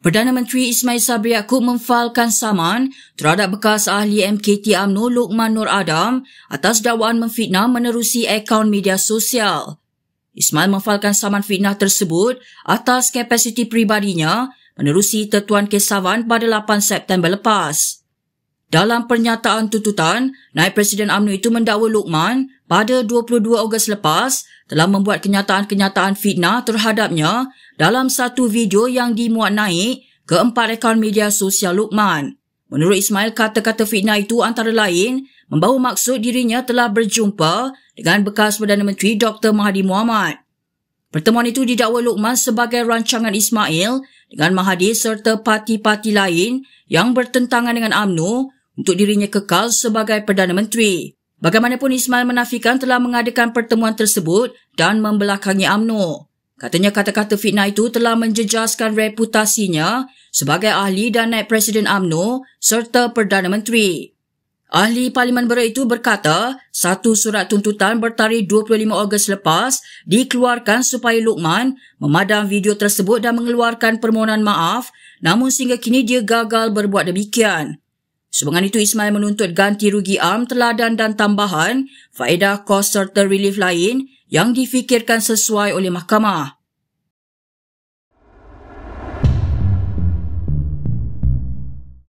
Perdana Menteri Ismail Sabri Yaakob memfalkan saman terhadap bekas ahli MKT UMNO Luqman Nur Adam atas dakwaan memfitnah menerusi akaun media sosial. Ismail memfalkan saman fitnah tersebut atas kapasiti peribadinya menerusi tetuan kes saman pada 8 September lepas. Dalam pernyataan tututan, Naib Presiden UMNO itu mendakwa Luqman pada 22 Ogos lepas telah membuat kenyataan-kenyataan fitnah terhadapnya dalam satu video yang dimuat naik ke empat rekaun media sosial Luqman. Menurut Ismail, kata-kata fitnah itu antara lain membawa maksud dirinya telah berjumpa dengan bekas Perdana Menteri Dr. Mahathir Mohamad. Pertemuan itu didakwa Luqman sebagai rancangan Ismail dengan Mahathir serta parti-parti lain yang bertentangan dengan AMNO untuk dirinya kekal sebagai Perdana Menteri. Bagaimanapun Ismail menafikan telah mengadakan pertemuan tersebut dan membelakangi UMNO. Katanya kata-kata fitnah itu telah menjejaskan reputasinya sebagai ahli dan naik Presiden UMNO serta Perdana Menteri. Ahli Parlimen Berat itu berkata satu surat tuntutan bertarikh 25 Ogos lepas dikeluarkan supaya Luqman memadam video tersebut dan mengeluarkan permohonan maaf namun sehingga kini dia gagal berbuat demikian. Sebangan itu Ismail menuntut ganti rugi am teladan dan tambahan faedah kos serta relief lain yang difikirkan sesuai oleh mahkamah.